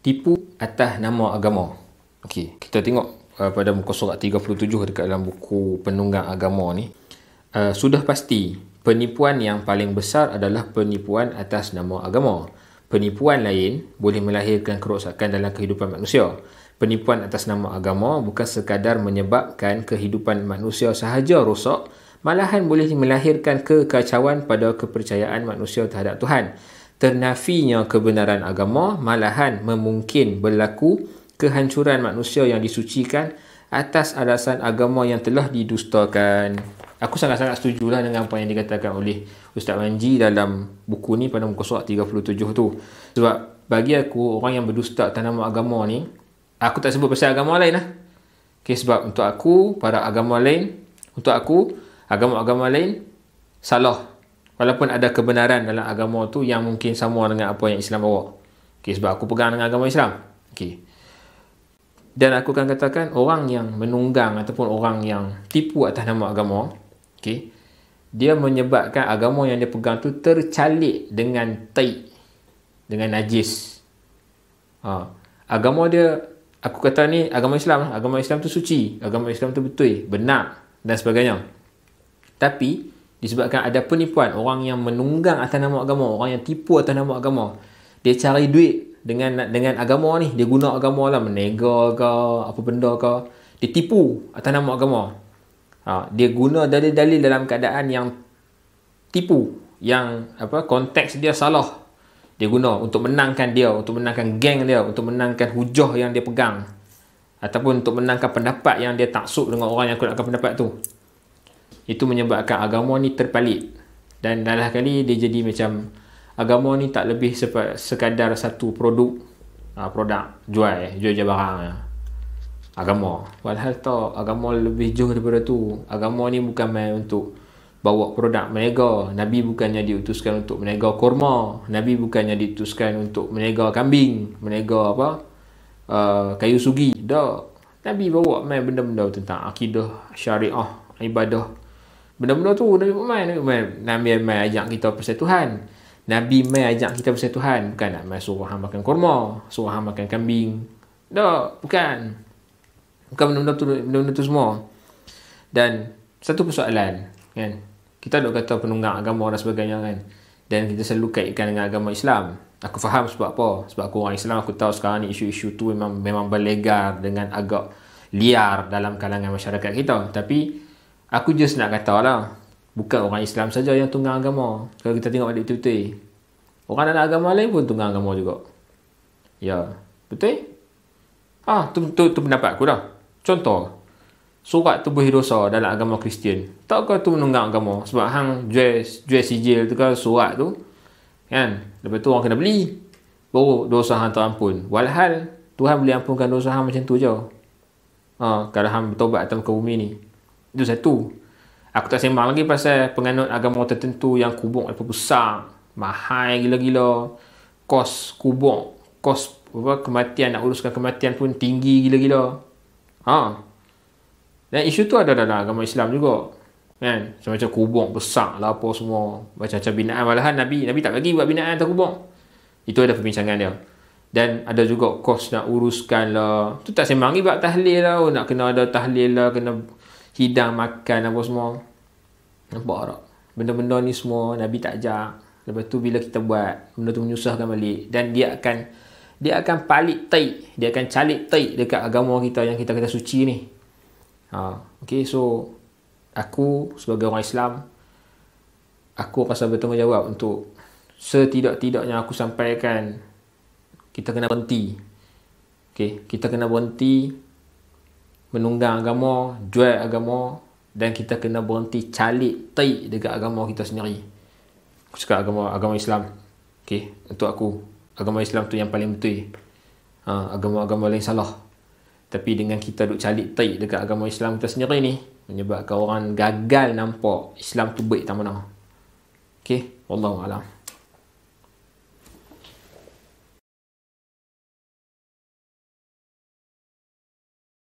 tipu atas nama agama. Okey, kita tengok uh, pada muka surat 37 dekat dalam buku penunggang agama ni. Uh, sudah pasti penipuan yang paling besar adalah penipuan atas nama agama. Penipuan lain boleh melahirkan kerosakan dalam kehidupan manusia. Penipuan atas nama agama bukan sekadar menyebabkan kehidupan manusia sahaja rosak, malahan boleh melahirkan kekacauan pada kepercayaan manusia terhadap Tuhan ternafinya kebenaran agama malahan memungkin berlaku kehancuran manusia yang disucikan atas alasan agama yang telah didustakan. Aku sangat-sangat setuju lah dengan apa yang dikatakan oleh Ustaz Manji dalam buku ni pada muka surat 37 tu. Sebab bagi aku, orang yang berdusta atas agama ni, aku tak sebut pasal agama lain lah. Okay, sebab untuk aku, para agama lain, untuk aku, agama-agama lain, salah walaupun ada kebenaran dalam agama tu yang mungkin sama dengan apa yang Islam bawa. Okey sebab aku pegang dengan agama Islam. Okey. Dan aku akan katakan orang yang menunggang ataupun orang yang tipu atas nama agama, okey. Dia menyebabkan agama yang dia pegang tu tercalik dengan taik dengan najis. Ha. Agama dia aku kata ni agama Islam, agama Islam tu suci, agama Islam tu betul, benar dan sebagainya. Tapi Disebabkan ada penipuan orang yang menunggang atas nama agama, orang yang tipu atas nama agama. Dia cari duit dengan dengan agama ni, dia guna agama lah, menega ke, apa benda ke. Dia tipu atas nama agama. Ha, dia guna dalil-dalil dalam keadaan yang tipu, yang apa konteks dia salah. Dia guna untuk menangkan dia, untuk menangkan geng dia, untuk menangkan hujah yang dia pegang. Ataupun untuk menangkan pendapat yang dia taksub dengan orang yang kena pendapat tu itu menyebabkan agama ni terpalit dan dalam kali dia jadi macam agama ni tak lebih sekadar satu produk uh, produk jual eh, jual je barang ah, agama walhal tak agama lebih jauh daripada tu agama ni bukan main untuk bawa produk menega Nabi bukannya diutuskan untuk menega korma Nabi bukannya diutuskan untuk menega kambing menega apa uh, kayu sugi dah Nabi bawa main benda-benda tentang akidah syariah ibadah benda-benda tu Nabi Muhammad Nabi Muhammad Nabi main ajak kita pasal Tuhan Nabi main ajak kita pasal Tuhan bukan nak main suruh hang makan kurma suruh hang makan kambing tak bukan bukan benda-benda tu benda-benda tu semua dan satu persoalan kan kita dok kata penunggang agama dan sebagainya kan dan kita selalu kaitkan dengan agama Islam aku faham sebab apa sebab aku orang Islam aku tahu sekarang ni isu-isu tu memang memang berlegar dengan agak liar dalam kalangan masyarakat kita tapi Aku just nak kata lah. Bukan orang Islam saja yang tunggang agama. Kalau kita tengok balik betul-betul. Orang anak agama lain pun tunggang agama juga. Ya. Betul? Ah, tu, tu, tu pendapat aku dah. Contoh. Surat tubuh dosa dalam agama Kristian. Tak kau tu menunggang agama. Sebab hang jual, jual sijil tu kan surat tu. Kan? Lepas tu orang kena beli. Baru dosa hang terampun. Walhal, Tuhan boleh ampunkan dosa hang macam tu je. Ha, kalau hang bertobat atas muka bumi ni. Itu satu. Aku tak sembang lagi pasal penganut agama tertentu yang kubur apa besar, mahal gila-gila. Kos kubur, kos apa, kematian nak uruskan kematian pun tinggi gila-gila. Ha. Dan isu tu ada dalam agama Islam juga. Kan? So, macam kubur besar lah apa semua. Macam-macam binaan Walahan Nabi. Nabi tak bagi buat binaan atau kubur. Itu ada perbincangan dia. Dan ada juga kos nak uruskan lah. Tu tak sembang lagi buat tahlil lah. Oh, nak kena ada tahlil lah. Kena hidang makan apa semua nampak tak benda-benda ni semua Nabi tak ajar lepas tu bila kita buat benda tu menyusahkan balik dan dia akan dia akan palit tai dia akan calit tai dekat agama kita yang kita kata suci ni ha okey so aku sebagai orang Islam aku rasa bertanggungjawab untuk setidak-tidaknya aku sampaikan kita kena berhenti Okay, kita kena berhenti menunggang agama, jual agama dan kita kena berhenti calik taik dekat agama kita sendiri. Aku cakap agama agama Islam. Okey, untuk aku agama Islam tu yang paling betul. Ha, agama-agama lain salah. Tapi dengan kita duk calik taik dekat agama Islam kita sendiri ni menyebabkan orang gagal nampak Islam tu baik tak mana. Okey, wallahu a'lam.